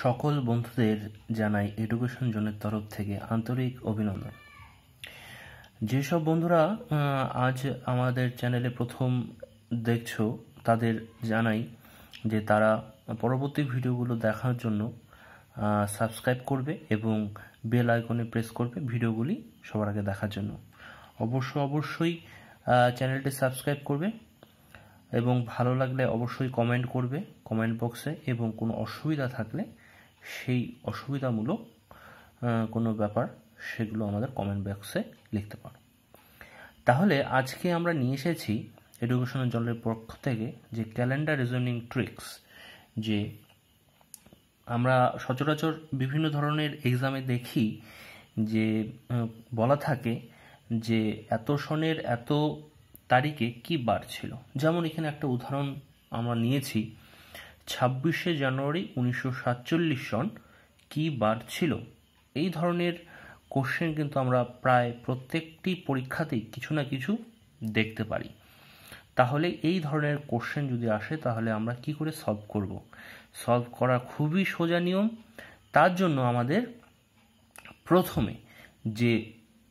সকল বন্ধুদের জানাই এডুকেশন জোনের তরফ থেকে আন্তরিক অভিনন্দন যেসব বন্ধুরা আজ আমাদের চ্যানেলে প্রথম দেখছো তাদের জানাই যে তারা পরবর্তী ভিডিওগুলো দেখার জন্য সাবস্ক্রাইব করবে এবং বেল আইকনে প্রেস করবে ভিডিওগুলি সবার আগে দেখার জন্য অবশ্য অবশ্যই চ্যানেলটি সাবস্ক্রাইব করবে এবং ভালো লাগলে অবশ্যই কমেন্ট করবে কমেন্ট বক্সে এবং কোনো অসুবিধা থাকলে সেই অসুবিধামূলক কোনো ব্যাপার সেগুলো আমাদের কমেন্ট বক্সে লিখতে পারো তাহলে আজকে আমরা নিয়ে এসেছি এডুকেশনাল জলের পক্ষ থেকে যে ক্যালেন্ডার রিজনিং ট্রিক্স যে আমরা সচরাচর বিভিন্ন ধরনের এক্সামে দেখি যে বলা থাকে যে এত সনের এত তারিখে কি বার ছিল যেমন এখানে একটা উদাহরণ আমরা নিয়েছি ছাব্বিশে জানুয়ারি উনিশশো সাতচল্লিশ সন কি বার ছিল এই ধরনের কোশ্চেন কিন্তু আমরা প্রায় প্রত্যেকটি পরীক্ষাতেই কিছু না কিছু দেখতে পারি তাহলে এই ধরনের কোশ্চেন যদি আসে তাহলে আমরা কি করে সলভ করব। সলভ করা খুবই সোজা নিয়ম তার জন্য আমাদের প্রথমে যে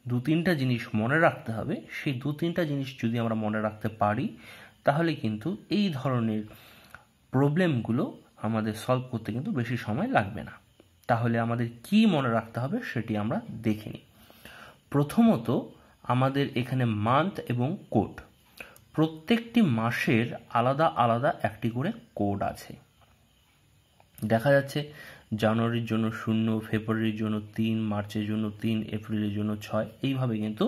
দু তিনটা জিনিস মনে রাখতে হবে সেই দু তিনটা জিনিস যদি আমরা মনে রাখতে পারি তাহলে কিন্তু এই ধরনের প্রবলেমগুলো আমাদের সলভ করতে কিন্তু বেশি সময় লাগবে না তাহলে আমাদের কি মনে রাখতে হবে সেটি আমরা দেখে নিই প্রথমত আমাদের এখানে মান্থ এবং কোড প্রত্যেকটি মাসের আলাদা আলাদা একটি করে কোড আছে দেখা যাচ্ছে জানুয়ারির জন্য শূন্য ফেব্রুয়ারির জন্য তিন মার্চের জন্য তিন এপ্রিলের জন্য ছয় এইভাবে কিন্তু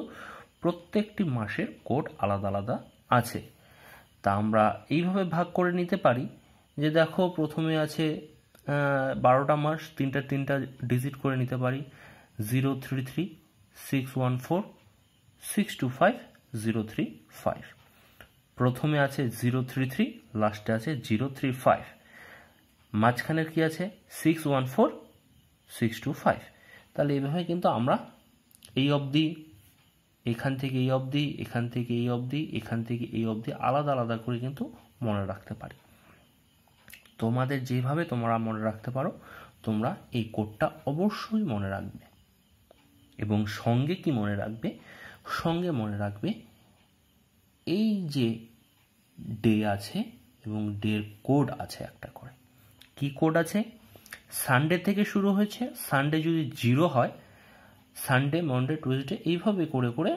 প্রত্যেকটি মাসের কোড আলাদা আলাদা আছে তা আমরা এইভাবে ভাগ করে নিতে পারি যে দেখো প্রথমে আছে বারোটা মাস তিনটা তিনটা ডিজিট করে নিতে পারি zero three three six one four six two five zero three five প্রথমে আছে জিরো থ্রি থ্রি লাস্টে আছে জিরো থ্রি ফাইভ মাঝখানের কি আছে six one four six two five তাহলে এইভাবে কিন্তু আমরা এই অবধি এখান থেকে এই অবধি এখান থেকে এই অবধি এখান থেকে এই অবধি আলাদা আলাদা করে কিন্তু মনে রাখতে পারি তোমাদের যেভাবে তোমরা মনে রাখতে পারো তোমরা এই কোডটা অবশ্যই মনে রাখবে এবং সঙ্গে কি মনে রাখবে সঙ্গে মনে রাখবে এই যে ডে আছে এবং ডের কোড আছে একটা করে কি কোড আছে সানডে থেকে শুরু হয়েছে সানডে যদি জিরো হয় সানডে মন্ডে টুয়েসডে এইভাবে করে করে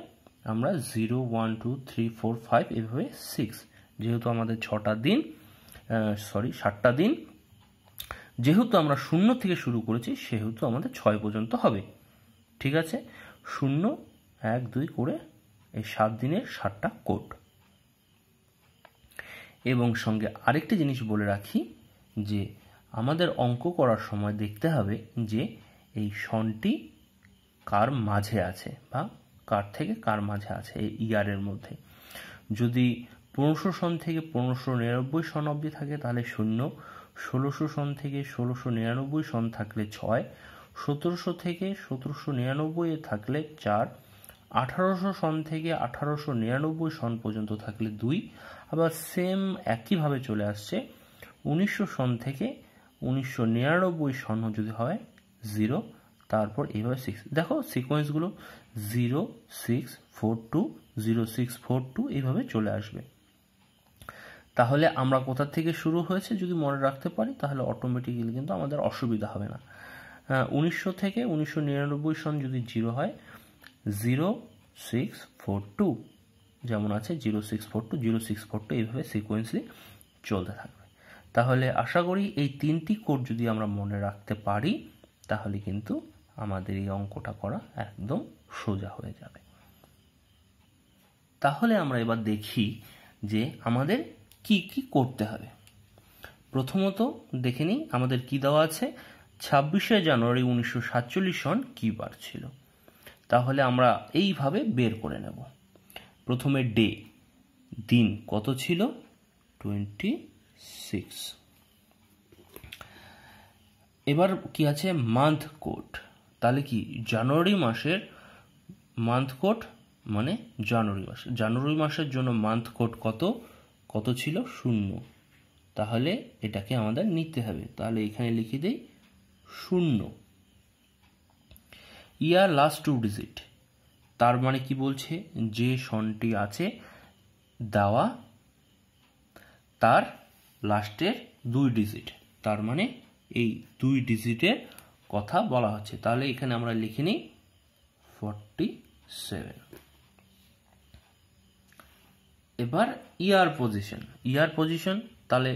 আমরা zero one two three four five এইভাবে সিক্স যেহেতু আমাদের ছটা দিন সরি সাতটা দিন যেহেতু আমরা শূন্য থেকে শুরু করেছি সেহেতু আমাদের ছয় পর্যন্ত হবে ঠিক আছে শূন্য এক দুই করে এই সাত দিনের সাতটা কোড এবং সঙ্গে আরেকটি জিনিস বলে রাখি যে আমাদের অঙ্ক করার সময় দেখতে হবে যে এই সনটি কার মাঝে আছে বা কার থেকে কার মাঝে আছে এই ইয়ারের মধ্যে যদি পনেরোশো সন থেকে পনেরোশো নিরানব্বই সন অবধি থাকে তাহলে শূন্য ষোলোশো সন থেকে ষোলোশো নিরানব্বই সন থাকলে ছয় সতেরোশো থেকে সতেরোশো নিরানব্বই থাকলে চার আঠারোশো সন থেকে আঠারোশো নিরানব্বই সন পর্যন্ত থাকলে দুই আবার সেম একইভাবে চলে আসছে উনিশশো সন থেকে উনিশশো নিরানব্বই স্বর্ণ যদি হয় জিরো তারপর এইভাবে সিক্স দেখো সিকোয়েন্সগুলো zero six four two zero six four two এইভাবে চলে আসবে তাহলে আমরা কোথা থেকে শুরু হয়েছে যদি মনে রাখতে পারি তাহলে অটোমেটিক্যালি কিন্তু আমাদের অসুবিধা হবে না উনিশশো থেকে উনিশশো নিরানব্বই সন যদি জিরো হয় জিরো সিক্স ফোর টু যেমন আছে zero six four two zero six four two এইভাবে সিকোয়েন্সলি চলতে থাকে তাহলে আশা করি এই তিনটি কোড যদি আমরা মনে রাখতে পারি তাহলে কিন্তু আমাদের এই অঙ্কটা করা একদম সোজা হয়ে যাবে তাহলে আমরা এবার দেখি যে আমাদের কি কি করতে হবে প্রথমত দেখে নিই আমাদের কি দেওয়া আছে ছাব্বিশে জানুয়ারি উনিশশো সাতচল্লিশ সন কী বার ছিল তাহলে আমরা এইভাবে বের করে নেব প্রথমে ডে দিন কত ছিল টোয়েন্টি সিক্স এবার কি আছে মান্থ কোড তাহলে কি জানুয়ারি মাসের মান্থ কোড মানে জানুয়ারি মাস জানুয়ারি মাসের জন্য মান্থ কোড কত কত ছিল শূন্য তাহলে এটাকে আমাদের নিতে হবে তাহলে এখানে লিখে দিই শূন্য ইয়ার লাস্ট টু ডিজিট তার মানে কি বলছে যে সনটি আছে দেওয়া তার লাস্টের দুই ডিজিট তার মানে এই দুই ডিজিটের কথা বলা হচ্ছে তাহলে এখানে আমরা লিখে নিই ফর্টি সেভেন এবার ইয়ার পজিশন ইয়ার পজিশন তাহলে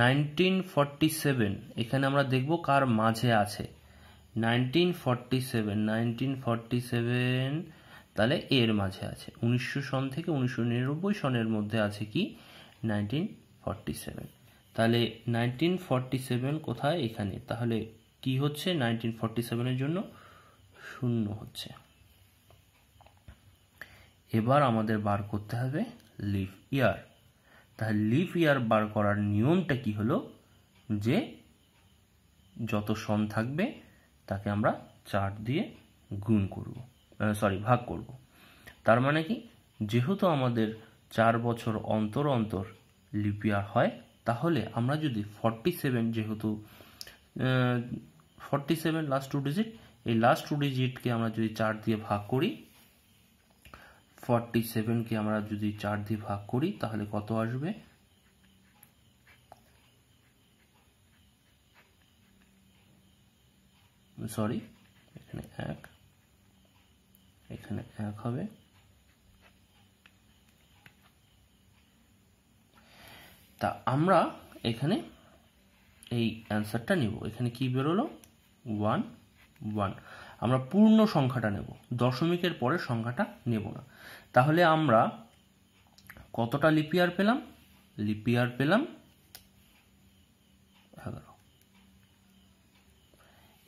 নাইনটিন ফর্টি সেভেন এখানে আমরা দেখব কার মাঝে আছে nineteen forty seven nineteen forty seven তাহলে এর মাঝে আছে উনিশশো সন থেকে উনিশশো নিরানব্বই সনের মধ্যে আছে কি নাইনটিন ফর্টি সেভেন তাহলে নাইনটিন ফর্টি সেভেন কোথায় এখানে তাহলে কি হচ্ছে নাইনটিন ফর্টি সেভেনের জন্য শূন্য হচ্ছে এবার আমাদের বার করতে হবে লিভ ইয়ার তাহলে লিফ ইয়ার বার করার নিয়মটা কি হলো যে যত সন থাকবে তাকে আমরা চার দিয়ে গুণ করব সরি ভাগ করব তার মানে কি যেহেতু আমাদের চার বছর অন্তর অন্তর লিপ ইয়ার হয় তাহলে আমরা যদি ফর্টি সেভেন যেহেতু forty seven last two digit এই লাস্ট টু ডিজিটকে আমরা যদি চার দিয়ে ভাগ করি ফর্টি সেভেনকে আমরা যদি চার দিয়ে ভাগ করি তাহলে কত আসবে সরি এখানে এক এখানে এক হবে তা আমরা এখানে এই অ্যান্সারটা নেব এখানে কি বেরোলো ওয়ান ওয়ান আমরা পূর্ণ সংখ্যাটা নেব দশমিকের পরে সংখ্যাটা নেব না তাহলে আমরা কতটা লিপিয়ার পেলাম লিপিয়ার পেলাম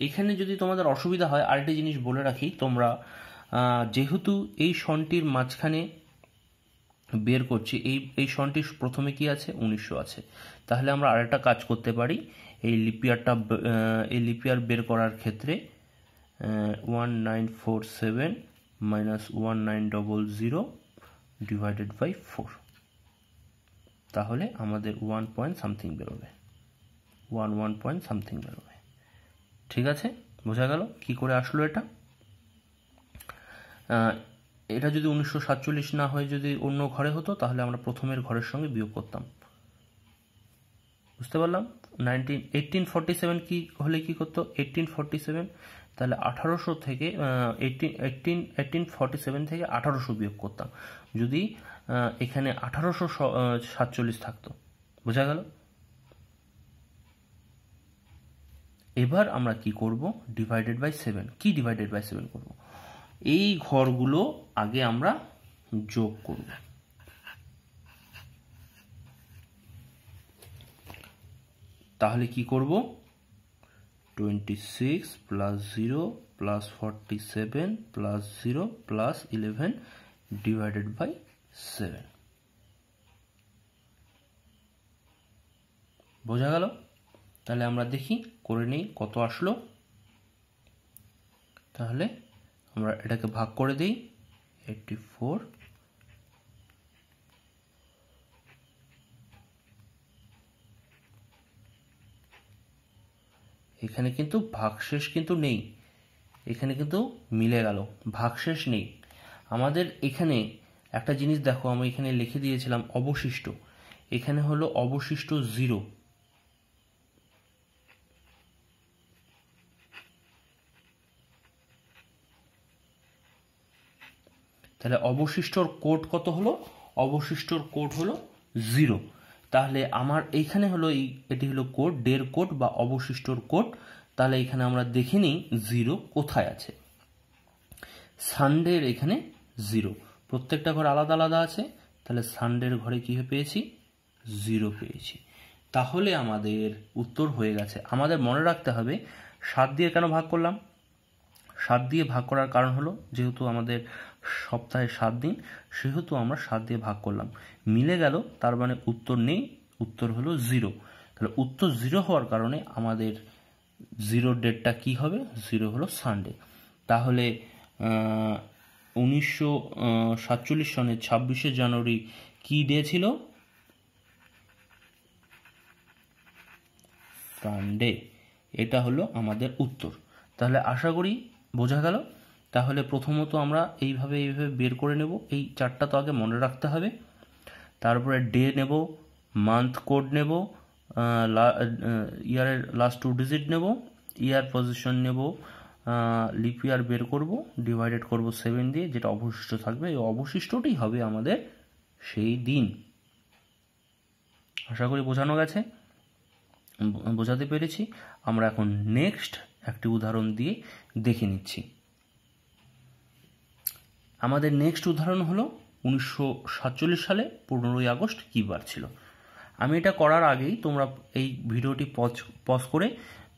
এখানে যদি তোমাদের অসুবিধা হয় আরেকটি জিনিস বলে রাখি তোমরা যেহেতু এই সনটির মাঝখানে বের করছি এই এই সনটি প্রথমে কি আছে উনিশশো আছে তাহলে আমরা আরেকটা কাজ করতে পারি এই লিপিয়ারটা এই লিপিয়ার বের করার ক্ষেত্রে one nine four seven minus one nine double zero divided by four তাহলে আমাদের ওয়ান পয়েন্ট সামথিং বেরোবে ওয়ান ওয়ান পয়েন্ট সামথিং বেরোবে ঠিক আছে বোঝা গেল কি করে আসলো এটা এটা যদি উনিশশো সাতচল্লিশ না হয়ে যদি অন্য ঘরে হতো তাহলে আমরা প্রথমের ঘরের সঙ্গে বিয়োগ করতাম বুঝতে পারলাম নাইনটিন এইটিন ফর্টি সেভেন কী হলে কী করতো এইটিন সেভেন তাহলে আঠারোশো থেকে eighteen eighteen eighteen forty seven থেকে আঠারোশো বিয়োগ করতাম যদি এখানে আঠারোশো সাতচল্লিশ থাকতো বোঝা গেল এবার আমরা কি করব ডিভাইডেড বাই সেভেন কি ডিভাইডেড বাই সেভেন করবো এই ঘরগুলো আগে আমরা যোগ করব তাহলে কি করব twenty six plus zero plus forty seven plus zero plus eleven divided by seven বোঝা গেল তাহলে আমরা দেখি করে নিই কত আসলো তাহলে আমরা এটাকে ভাগ করে দিই এইটটি ফোর এখানে কিন্তু ভাগশেষ কিন্তু নেই এখানে কিন্তু মিলে গেল ভাগশেষ নেই আমাদের এখানে একটা জিনিস দেখো আমি এখানে লিখে দিয়েছিলাম অবশিষ্ট এখানে হলো অবশিষ্ট জিরো তাহলে অবশিষ্টর কোড কত হলো অবশিষ্টর কোড হলো জিরো তাহলে আমার এইখানে হলো এই এটি হলো কোড ডের কোড বা অবশিষ্টর কোড তাহলে এখানে আমরা দেখে নিই জিরো কোথায় আছে সানডের এখানে জিরো প্রত্যেকটা ঘর আলাদা আলাদা আছে তাহলে সানডের ঘরে কি পেয়েছি জিরো পেয়েছি তাহলে আমাদের উত্তর হয়ে গেছে আমাদের মনে রাখতে হবে সাত দিয়ে কেন ভাগ করলাম সাত দিয়ে ভাগ করার কারণ হলো যেহেতু আমাদের সপ্তাহে সাত দিন সেহেতু আমরা সাত দিয়ে ভাগ করলাম মিলে গেল তার মানে উত্তর নেই উত্তর হলো জিরো তাহলে উত্তর জিরো হওয়ার কারণে আমাদের জিরো ডেটটা কি হবে জিরো হলো সানডে তাহলে উনিশশো সাতচল্লিশ সনের ছাব্বিশে জানুয়ারি কি ডে ছিল সানডে এটা হলো আমাদের উত্তর তাহলে আশা করি বোঝা গেল তাহলে প্রথমত আমরা এইভাবে এইভাবে বের করে নেব এই চারটা তো আগে মনে রাখতে হবে তারপরে ডে নেব মান্থ কোড নেব ইয়ারের লাস্ট টু ডিজিট নেব ইয়ার পজিশন নেব লিপ ইয়ার বের করব ডিভাইডেড করব সেভেন দিয়ে যেটা অবশিষ্ট থাকবে এই অবশিষ্টটি হবে আমাদের সেই দিন আশা করি বোঝানো গেছে বোঝাতে পেরেছি আমরা এখন নেক্সট একটি উদাহরণ দিয়ে দেখে নিচ্ছি আমাদের নেক্সট উদাহরণ হলো উনিশশো সাতচল্লিশ সালে পনেরোই আগস্ট কী বার ছিল আমি এটা করার আগেই তোমরা এই ভিডিওটি পজ পজ করে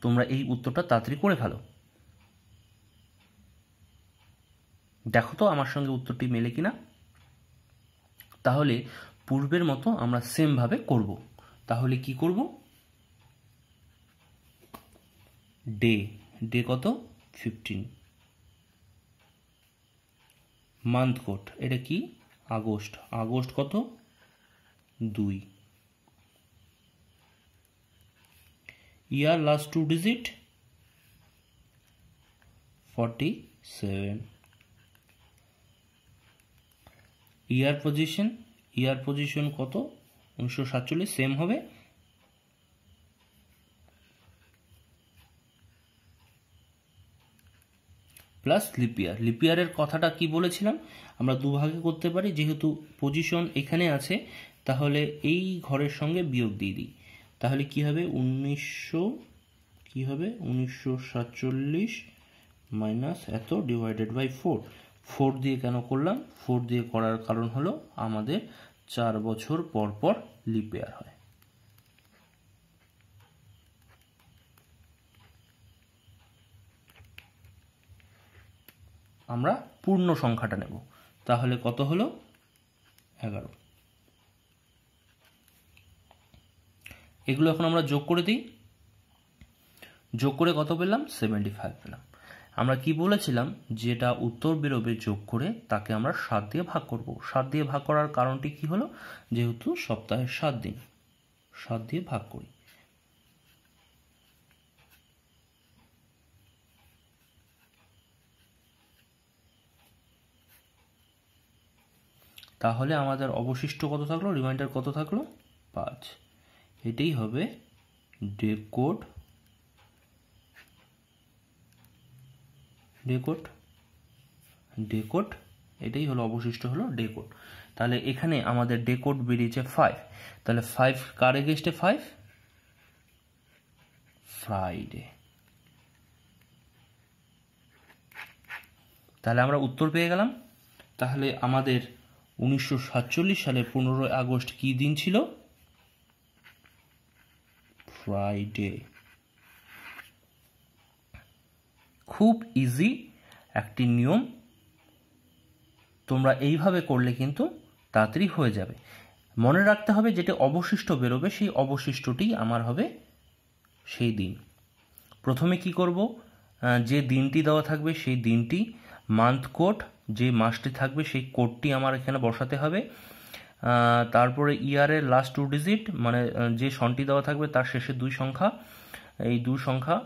তোমরা এই উত্তরটা তাড়াতাড়ি করে ফেলো দেখো তো আমার সঙ্গে উত্তরটি মেলে কিনা তাহলে পূর্বের মতো আমরা সেমভাবে করব তাহলে কি করব ডে ডে কত ফিফটিন মান্থ কোট এটা কি আগস্ট আগস্ট কত দুই year last two digit forty seven year position year position কত উনিশশো সাতচল্লিশ সেম হবে প্লাস লিপিয়ার লিপিয়ারের কথাটা কি বলেছিলাম আমরা দুভাগে করতে পারি যেহেতু পজিশন এখানে আছে তাহলে এই ঘরের সঙ্গে বিয়োগ দিয়ে দিই তাহলে কি হবে উনিশশো কি হবে উনিশশো সাতচল্লিশ মাইনাস এত ডিভাইডেড বাই ফোর ফোর দিয়ে কেন করলাম ফোর দিয়ে করার কারণ হলো আমাদের চার বছর পর পর লিপিয়ার হয় আমরা পূর্ণ সংখ্যাটা নেব তাহলে কত হলো এগারো এগুলো এখন আমরা যোগ করে দিই যোগ করে কত পেলাম সেভেন্টি ফাইভ পেলাম আমরা কি বলেছিলাম যেটা উত্তর বেরোবে যোগ করে তাকে আমরা সাত দিয়ে ভাগ করব সাত দিয়ে ভাগ করার কারণটি কি হলো যেহেতু সপ্তাহের সাত দিন সাত দিয়ে ভাগ করি তাহলে আমাদের অবশিষ্ট কত থাকলো রিমাইন্ডার কত থাকলো পাঁচ এটাই হবে ডেকোড ডেকোড ডেকোড এটাই হলো অবশিষ্ট হলো ডেকোড তাহলে এখানে আমাদের ডেকোড বেরিয়েছে ফাইভ তাহলে ফাইভ কার এগেস্টে ফাইভ ফ্রাইডে তাহলে আমরা উত্তর পেয়ে গেলাম তাহলে আমাদের উনিশশো সালের পনেরোই আগস্ট কি দিন ছিল ফ্রাইডে খুব ইজি একটি নিয়ম তোমরা এইভাবে করলে কিন্তু তাড়াতাড়ি হয়ে যাবে মনে রাখতে হবে যেটা অবশিষ্ট বেরোবে সেই অবশিষ্টটি আমার হবে সেই দিন প্রথমে কি করব যে দিনটি দেওয়া থাকবে সেই দিনটি মান্থ কোড যে মাসটি থাকবে সেই কোডটি আমার এখানে বসাতে হবে তারপরে ইয়ারের লাস্ট টু ডিজিট মানে যে সনটি দেওয়া থাকবে তার শেষে দুই সংখ্যা এই দুই সংখ্যা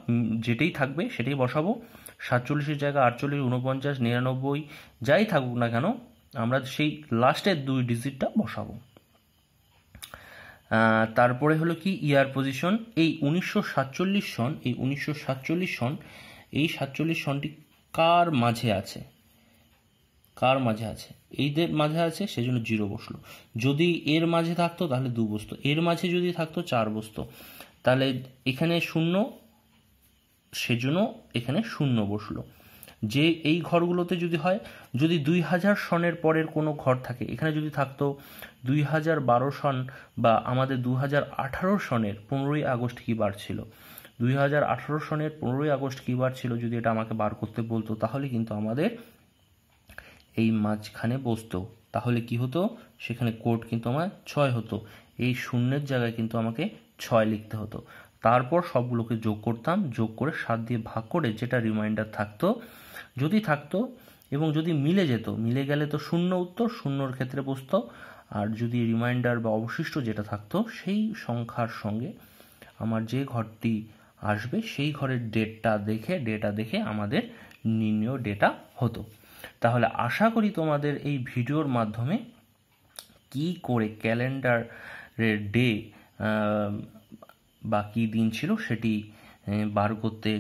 যেটাই থাকবে সেটাই বসাবো সাতচল্লিশের জায়গা আটচল্লিশ উনপঞ্চাশ নিরানব্বই যাই থাকুক না কেন আমরা সেই লাস্টের দুই ডিজিটটা বসাবো তারপরে হলো কি ইয়ার পজিশন এই উনিশশো সাতচল্লিশ সন এই উনিশশো সাতচল্লিশ সন এই সাতচল্লিশ সনটি কার মাঝে আছে কার মাঝে আছে এইদের মাঝে আছে সেজন্য জিরো বসলো যদি এর মাঝে থাকতো তাহলে দু বসতো এর মাঝে যদি থাকতো চার বসতো তাহলে এখানে শূন্য সেজন্য এখানে শূন্য বসলো যে এই ঘরগুলোতে যদি হয় যদি দুই হাজার সনের পরের কোনো ঘর থাকে এখানে যদি থাকতো দুই হাজার বারো সন বা আমাদের দু হাজার আঠারো সনের পনেরোই আগস্ট কী বার ছিল দুই হাজার আঠারো সনের পনেরোই আগস্ট কী বার ছিল যদি এটা আমাকে বার করতে বলতো তাহলে কিন্তু আমাদের এই মাঝখানে বসতো তাহলে কি হতো সেখানে কোড কিন্তু আমার ছয় হতো এই শূন্যের জায়গায় কিন্তু আমাকে ছয় লিখতে হতো তারপর সবগুলোকে যোগ করতাম যোগ করে সাত দিয়ে ভাগ করে যেটা রিমাইন্ডার থাকতো যদি থাকতো এবং যদি মিলে যেত মিলে গেলে তো শূন্য উত্তর শূন্যর ক্ষেত্রে বসত আর যদি রিমাইন্ডার বা অবশিষ্ট যেটা থাকতো সেই সংখ্যার সঙ্গে আমার যে ঘরটি আসবে সেই ঘরের ডেটটা দেখে ডেটা দেখে আমাদের নির্ণয় ডেটা হতো তাহলে আশা করি তোমাদের এই ভিডিওর মাধ্যমে কি করে ক্যালেন্ডারের ডে বা কী দিন ছিল সেটি বার করতে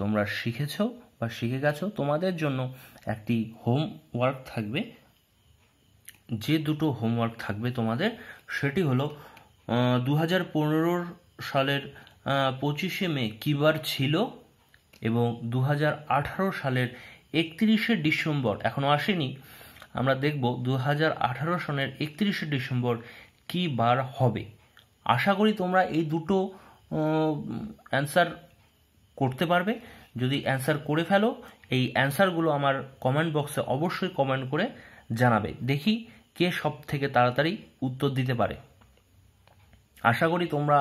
তোমরা শিখেছ বা শিখে গেছো তোমাদের জন্য একটি হোমওয়ার্ক থাকবে যে দুটো হোমওয়ার্ক থাকবে তোমাদের সেটি হলো দু হাজার সালের পঁচিশে মে কী বার ছিল এবং দু সালের একত্রিশে ডিসেম্বর এখনও আসেনি আমরা দেখব দু সনের একত্রিশে ডিসেম্বর কি বার হবে আশা করি তোমরা এই দুটো অ্যান্সার করতে পারবে যদি অ্যান্সার করে ফেলো এই অ্যান্সারগুলো আমার কমেন্ট বক্সে অবশ্যই কমেন্ট করে জানাবে দেখি কে সব থেকে তাড়াতাড়ি উত্তর দিতে পারে আশা করি তোমরা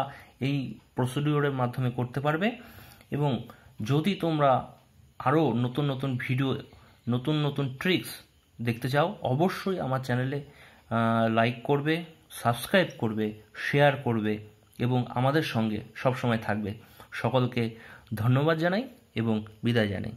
এই প্রসিডিওরের মাধ্যমে করতে পারবে এবং যদি তোমরা আরও নতুন নতুন ভিডিও নতুন নতুন ট্রিক্স দেখতে চাও অবশ্যই আমার চ্যানেলে লাইক করবে সাবস্ক্রাইব করবে শেয়ার করবে এবং আমাদের সঙ্গে সবসময় থাকবে সকলকে ধন্যবাদ জানাই এবং বিদায় জানাই